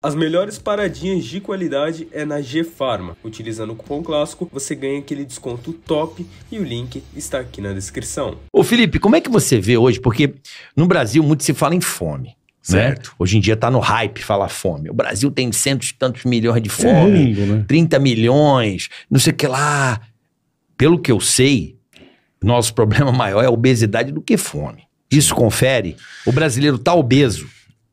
As melhores paradinhas de qualidade é na G Farma. Utilizando o cupom clássico, você ganha aquele desconto top e o link está aqui na descrição. Ô Felipe, como é que você vê hoje? Porque no Brasil muito se fala em fome. Né? Certo. Né? Hoje em dia tá no hype falar fome. O Brasil tem centos e tantos milhões de fome, é lindo, né? 30 milhões, não sei o que lá. Pelo que eu sei, nosso problema maior é a obesidade do que fome. Isso confere? O brasileiro tá obeso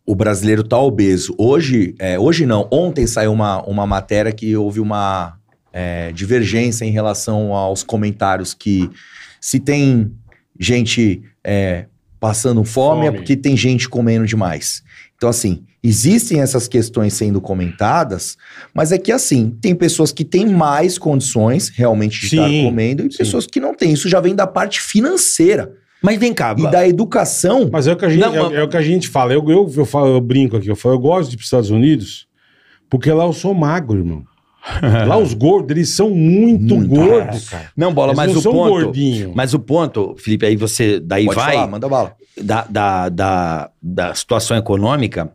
o brasileiro tá obeso. Hoje, é, hoje não, ontem saiu uma, uma matéria que houve uma é, divergência em relação aos comentários que se tem gente é, passando fome, é fome, é porque tem gente comendo demais. Então, assim, existem essas questões sendo comentadas, mas é que, assim, tem pessoas que têm mais condições realmente de tá sim, estar comendo e sim. pessoas que não têm. Isso já vem da parte financeira. Mas vem cá. E da educação. Mas é o que a gente, não, é, é, o que a gente fala. Eu, eu, eu, falo, eu brinco aqui, eu falo, eu gosto de ir para os Estados Unidos, porque lá eu sou magro, irmão. Lá os gordos, eles são muito, muito gordos. Cara. Não, bola, eles mas não o são ponto. Gordinho. Mas o ponto, Felipe, aí você daí Pode vai. Falar, manda bala. Da, da, da, da situação econômica,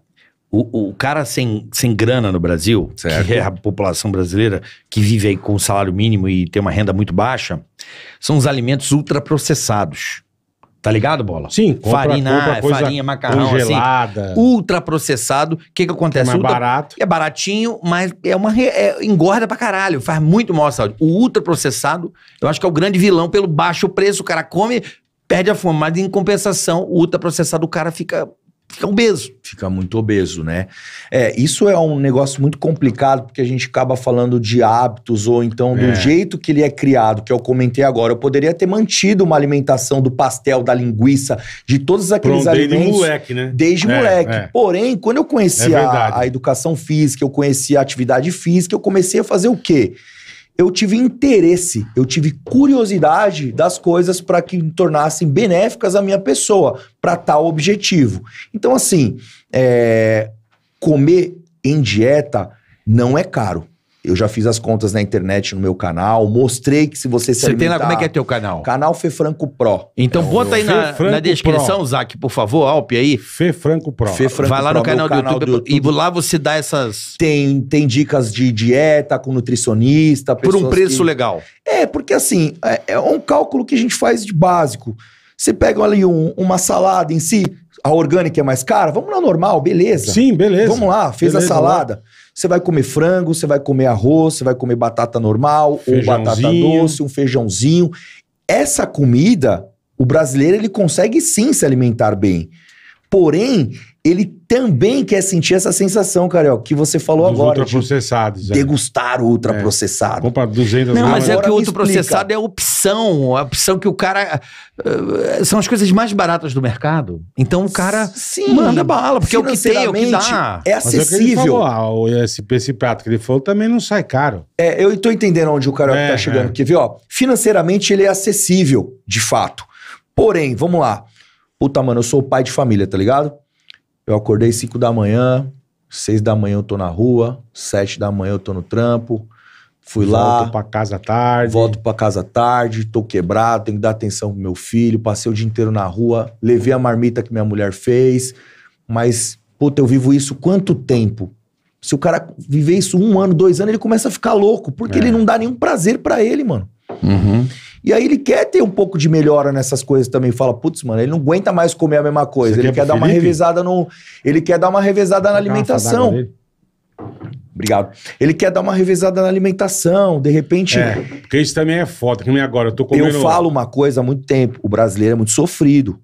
o, o cara sem, sem grana no Brasil, certo. que é a população brasileira que vive aí com salário mínimo e tem uma renda muito baixa, são os alimentos ultraprocessados. Tá ligado, bola? Sim, compra, é coisa farinha, macarrão, assim, congelada. assim, ultra processado. O que que acontece? É mais ultra, barato. É baratinho, mas é uma é, engorda pra caralho, faz muito mal a saúde. O ultra processado, eu acho que é o grande vilão pelo baixo preço, o cara come, perde a fome, mas em compensação, o ultra processado o cara fica fica obeso. Fica muito obeso, né? É, isso é um negócio muito complicado porque a gente acaba falando de hábitos ou então do é. jeito que ele é criado, que eu comentei agora. Eu poderia ter mantido uma alimentação do pastel, da linguiça, de todos aqueles Pronto, alimentos. Desde moleque, né? Desde é, moleque. É. Porém, quando eu conheci é a, a educação física, eu conheci a atividade física, eu comecei a fazer o quê? eu tive interesse, eu tive curiosidade das coisas para que me tornassem benéficas à minha pessoa, para tal objetivo. Então, assim, é, comer em dieta não é caro. Eu já fiz as contas na internet no meu canal, mostrei que se você se Você tem lá, como é que é teu canal? Canal Fê Franco Pro. Então é bota aí na, na descrição, Pro. Zac, por favor, Alpe aí. Fê Franco Pro. Fê Franco Vai lá no canal, do, YouTube, do, YouTube, e lá você dá essas... Tem, tem dicas de dieta com nutricionista. Por um preço que... legal. É, porque assim, é, é um cálculo que a gente faz de básico. Você pega ali um, uma salada em si, a orgânica é mais cara, vamos na normal, beleza. Sim, beleza. Vamos lá, fez beleza, a salada. Lá. Você vai comer frango, você vai comer arroz, você vai comer batata normal, ou batata doce, um feijãozinho. Essa comida, o brasileiro ele consegue sim se alimentar bem. Porém, ele também quer sentir essa sensação, Carol, que você falou Dos agora. Ultraprocessados. De é. degustar o ultraprocessado. É. Compra 200 Não, mas é que o ultraprocessado é opção opção, a opção que o cara. Eh, são as coisas mais baratas do mercado. Então o cara Sim, manda bala, porque é o que tem, é o que dá. É acessível. Mas é falou, ah, esse, esse prato que ele falou também não sai caro. É, eu estou entendendo onde o cara é, tá chegando, é. porque viu, financeiramente ele é acessível, de fato. Porém, vamos lá. Puta, mano, eu sou pai de família, tá ligado? Eu acordei 5 da manhã, 6 da manhã eu tô na rua, 7 da manhã eu tô no trampo, Fui volto lá. Volto pra casa tarde. Volto pra casa tarde, tô quebrado, tenho que dar atenção pro meu filho. Passei o dia inteiro na rua, levei a marmita que minha mulher fez. Mas, puta, eu vivo isso quanto tempo? Se o cara viver isso um ano, dois anos, ele começa a ficar louco, porque é. ele não dá nenhum prazer para ele, mano. Uhum. E aí ele quer ter um pouco de melhora nessas coisas também. Fala, putz, mano, ele não aguenta mais comer a mesma coisa. ele quer, quer dar uma revezada no. Ele quer dar uma revezada na alimentação. Obrigado. Ele quer dar uma revezada na alimentação, de repente. É, porque isso também é foda, que nem agora. Eu tô comendo. Eu falo uma coisa há muito tempo: o brasileiro é muito sofrido.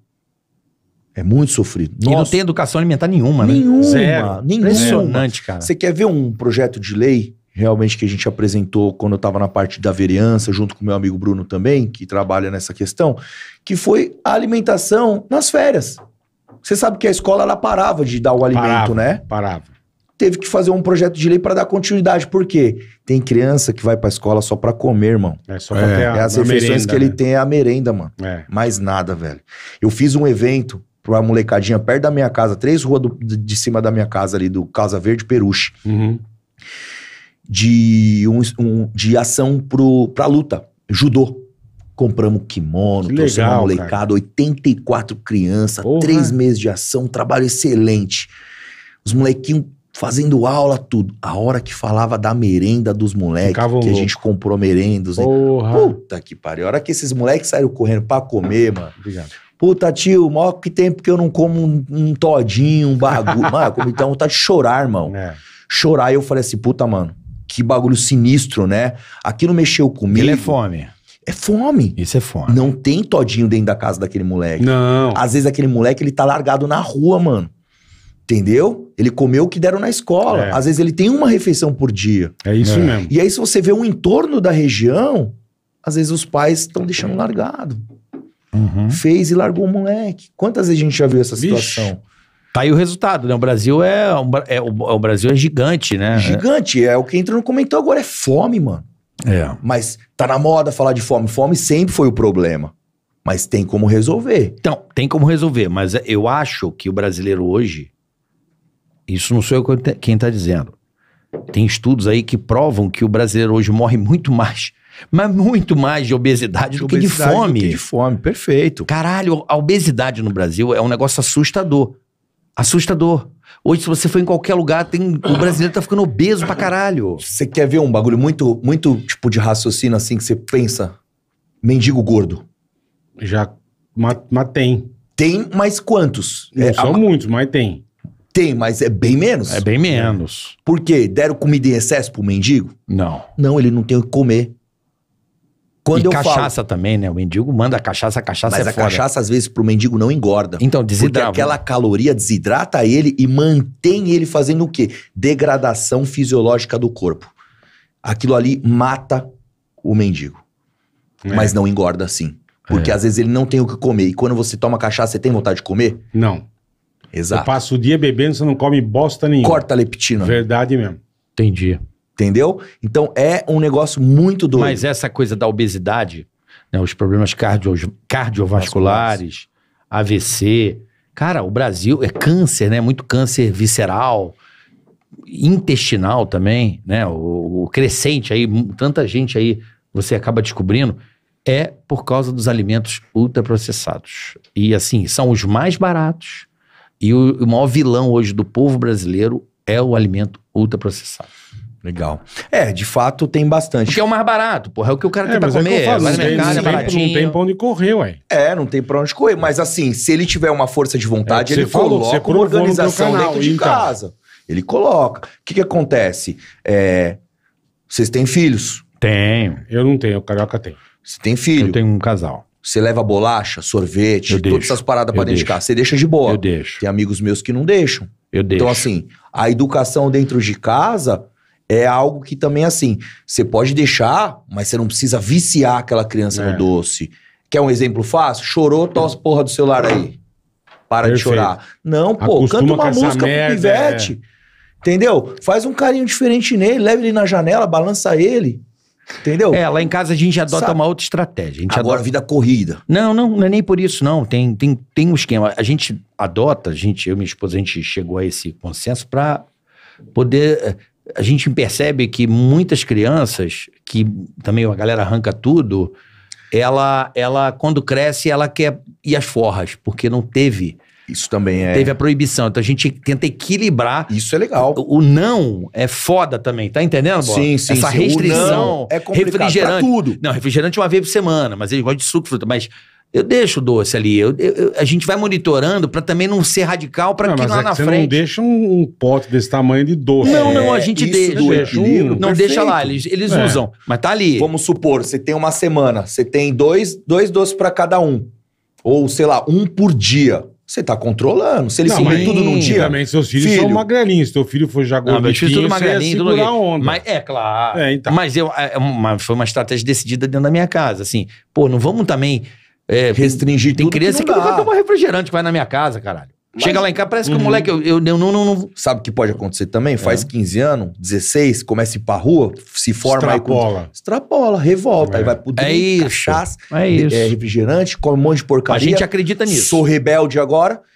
É muito sofrido. Nossa. E não tem educação alimentar nenhuma, né? Nenhuma. Zero. Nenhuma. Impressionante, cara. Você quer ver um projeto de lei realmente que a gente apresentou quando eu estava na parte da vereança, junto com meu amigo Bruno também, que trabalha nessa questão, que foi a alimentação nas férias. Você sabe que a escola ela parava de dar o alimento, parava, né? Parava teve que fazer um projeto de lei para dar continuidade. Por quê? Tem criança que vai para a escola só para comer, irmão. É só pra é, ter a, é as refeições merenda, que né? ele tem é a merenda, mano. É. Mais nada, velho. Eu fiz um evento para uma molecadinha perto da minha casa, três ruas do, de cima da minha casa ali, do Casa Verde Peruche. Uhum. De, um, um, de ação para pra luta, judô. Compramos kimono, que trouxemos legal, uma molecada, cara. 84 crianças, três meses de ação, um trabalho excelente. Os molequinhos fazendo aula, tudo. A hora que falava da merenda dos moleques, que a gente comprou merendos. Né? Porra. Puta que pariu. A hora que esses moleques saíram correndo pra comer, mano. Obrigado. Puta, tio, maior que tempo que eu não como um, um todinho, um bagulho. mano, eu comi tão vontade de chorar, irmão. É. Chorar. E eu falei assim, puta, mano, que bagulho sinistro, né? Aquilo mexeu comigo. Ele é fome. É fome. Isso é fome. Não tem todinho dentro da casa daquele moleque. Não. Às vezes aquele moleque, ele tá largado na rua, mano. Entendeu? Ele comeu o que deram na escola. É. Às vezes ele tem uma refeição por dia. É isso é. mesmo. E aí, se você vê o entorno da região, às vezes os pais estão deixando uhum. largado. Uhum. Fez e largou o moleque. Quantas vezes a gente já viu essa situação? Tá aí o resultado, né? O Brasil é, um, é, é, o, Brasil é gigante, né? Gigante, é o que entra no comentou agora, é fome, mano. É. Mas tá na moda falar de fome. Fome sempre foi o problema. Mas tem como resolver. Então, tem como resolver, mas eu acho que o brasileiro hoje isso não sou eu quem está tá dizendo. Tem estudos aí que provam que o brasileiro hoje morre muito mais, mas muito mais de obesidade, de do, obesidade que de fome. do que de fome. Perfeito. Caralho, a obesidade no Brasil é um negócio assustador. Assustador. Hoje, se você for em qualquer lugar, tem, o brasileiro tá ficando obeso pra caralho. Você quer ver um bagulho muito, muito tipo de raciocínio assim que você pensa? Mendigo gordo. Já, mas, tem. Tem, mas quantos? Não é, são a... muitos, mas tem. Tem, mas é bem menos. É bem menos. É. Por quê? Deram comida em excesso pro mendigo? Não. Não, ele não tem o que comer. Quando e eu cachaça falo, também, né? O mendigo manda a cachaça, a cachaça mas é a cachaça às vezes pro mendigo não engorda. Então desidrata. Porque aquela caloria desidrata ele e mantém ele fazendo o quê? Degradação fisiológica do corpo. Aquilo ali mata o mendigo. É. Mas não engorda assim. Porque é. às vezes ele não tem o que comer. E quando você toma cachaça, você tem vontade de comer? Não. Exato. Você passa o dia bebendo, você não come bosta nenhuma. Corta a leptina. Verdade mesmo. Entendi. Entendeu? Então é um negócio muito doido. Mas essa coisa da obesidade, né, os problemas cardio, cardiovasculares, AVC. Cara, o Brasil é câncer, né? Muito câncer visceral, intestinal também, né? O, o crescente aí, tanta gente aí, você acaba descobrindo é por causa dos alimentos ultraprocessados. E assim, são os mais baratos, e o, o maior vilão hoje do povo brasileiro é o alimento ultraprocessado. Legal. É, de fato tem bastante. Porque é o mais barato, porra. É o que o cara é, tem pra é comer. É mercado, tem, é baratinho. Não tem pra onde correr, ué. É, não tem pra onde correr. Mas assim, se ele tiver uma força de vontade, é, ele falou, coloca uma organização canal, dentro de então. casa. Ele coloca. O que que acontece? É, vocês têm filhos? Tenho. Eu não tenho, o Carioca tem. Você tem filho? Eu tenho um casal. Você leva bolacha, sorvete, eu todas deixo, essas paradas para dentro deixo. de casa. Você deixa de boa. Eu deixo. Tem amigos meus que não deixam. Eu então, deixo. Então, assim, a educação dentro de casa é algo que também, assim, você pode deixar, mas você não precisa viciar aquela criança é. no doce. Quer um exemplo fácil? Chorou, tosse porra do celular aí. Para Perfeito. de chorar. Não, pô, Acostuma canta uma música merda, pro pivete. É. Entendeu? Faz um carinho diferente nele, leva ele na janela, balança ele. Entendeu? É, lá em casa a gente adota Sabe? uma outra estratégia. A gente Agora, adota... vida corrida. Não, não, não é nem por isso, não. Tem, tem, tem um esquema. A gente adota, a gente, eu e minha esposa, a gente chegou a esse consenso para poder. Eh, a gente percebe que muitas crianças, que também a galera arranca tudo, ela, ela quando cresce, ela quer ir às forras, porque não teve isso também é. Teve a proibição. Então a gente tenta equilibrar. Isso é legal. O, o não é foda também, tá entendendo, Bola? Sim, sim. Essa sim. restrição. é complicado refrigerante. tudo. Não, refrigerante uma vez por semana, mas ele gosta de suco, fruta. Mas eu deixo o doce ali. Eu, eu, a gente vai monitorando para também não ser radical para que lá é na que frente. Você não deixa um, um, pote desse tamanho de doce. Não, é, não, a é, gente deixa. deixa um, não deixa lá, eles, eles é. usam. Mas tá ali. Vamos supor, você tem uma semana, você tem dois, dois doces para cada um. Ou, sei lá, um por dia. Você tá controlando. Se ele não, tudo num dia. Também, seus filhos filho. são magrelinhos. Se teu filho for já é gordinho, não, tudo magrelinho, você ia onda. Mas, é, claro. É, então. Mas eu, é, é uma, foi uma estratégia decidida dentro da minha casa. Assim, pô, não vamos também... É, Restringir tem tudo Tem criança que, não, que não vai tomar refrigerante, vai na minha casa, caralho. Mas... Chega lá em casa, parece que uhum. o moleque. Eu, eu, eu não, não, não, Sabe o que pode acontecer também? É. Faz é. 15 anos, 16, começa a ir pra rua, se forma Extrapola. aí. Com... Extrapola, revolta. É. Aí vai pro drink, é cachaça, é, é isso. refrigerante, come um monte de porcaria. A gente acredita nisso. Sou rebelde agora.